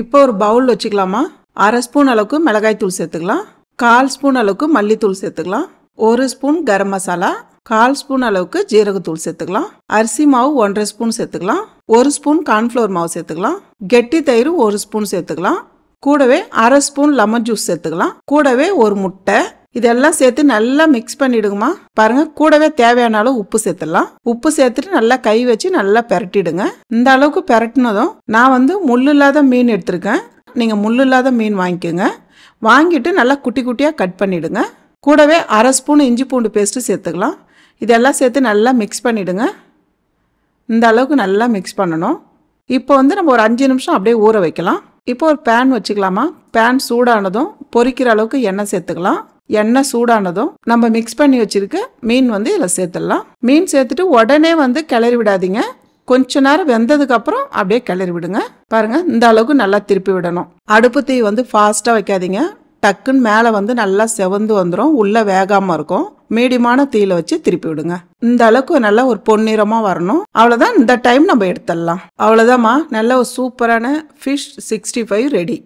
இப்போ ஒரு பவுல் வச்சுக்கலாமா அரை ஸ்பூன் அளவுக்கு மிளகாய் தூள் சேர்த்துக்கலாம் கால் ஸ்பூன் அளவுக்கு மல்லித்தூள் சேர்த்துக்கலாம் ஒரு ஸ்பூன் கரம் மசாலா கால் ஸ்பூன் அளவுக்கு ஜீரகத்தூள் சேர்த்துக்கலாம் அரிசி மாவு ஒன்றரை ஸ்பூன் சேர்த்துக்கலாம் ஒரு ஸ்பூன் கார்ன்ஃப்ளவர் மாவு சேர்த்துக்கலாம் கெட்டி தயிர் ஒரு ஸ்பூன் சேர்த்துக்கலாம் கூடவே அரை ஸ்பூன் லெமன் ஜூஸ் சேர்த்துக்கலாம் கூடவே ஒரு முட்டை இதெல்லாம் சேர்த்து நல்லா மிக்ஸ் பண்ணிடுங்கம்மா பாருங்க கூடவே தேவையான அளவு உப்பு சேர்த்துடலாம் உப்பு சேர்த்துட்டு நல்லா கை வச்சு நல்லா பெரட்டிடுங்க இந்த அளவுக்கு பெரட்டினதும் நான் வந்து முள் இல்லாத மீன் எடுத்திருக்கேன் நீங்கள் முள் இல்லாத மீன் வாங்கிக்கோங்க வாங்கிட்டு நல்லா குட்டி குட்டியாக கட் பண்ணிவிடுங்க கூடவே அரை ஸ்பூன் இஞ்சி பூண்டு பேஸ்ட்டு சேர்த்துக்கலாம் இதெல்லாம் சேர்த்து நல்லா மிக்ஸ் பண்ணிவிடுங்க இந்த அளவுக்கு நல்லா மிக்ஸ் பண்ணணும் இப்போ வந்து நம்ம ஒரு அஞ்சு நிமிஷம் அப்படியே ஊற வைக்கலாம் இப்போ ஒரு பேன் வச்சுக்கலாமா பேன் சூடானதும் பொறிக்கிற அளவுக்கு எண்ணெய் சேர்த்துக்கலாம் எண்ணெய் சூடானதும் நம்ம மிக்ஸ் பண்ணி வச்சுருக்க மீன் வந்து இதில் சேர்த்துடலாம் மீன் சேர்த்துட்டு உடனே வந்து கிளறி விடாதீங்க கொஞ்ச நேரம் வெந்ததுக்கப்புறம் அப்படியே கிளறி விடுங்க பாருங்கள் இந்த அளவுக்கு நல்லா திருப்பி விடணும் அடுப்பு தீ வந்து ஃபாஸ்ட்டாக வைக்காதீங்க டக்குன்னு மேலே வந்து நல்லா செவந்து வந்துடும் உள்ளே வேகாமல் இருக்கும் மீடியமான தீயில வச்சு திருப்பி விடுங்க இந்த அளவுக்கு நல்லா ஒரு பொன்னிறமாக வரணும் அவ்வளோதான் இந்த டைம் நம்ம எடுத்துடலாம் அவ்வளோதாம்மா நல்ல ஒரு சூப்பரான ஃபிஷ் சிக்ஸ்டி ஃபைவ் ரெடி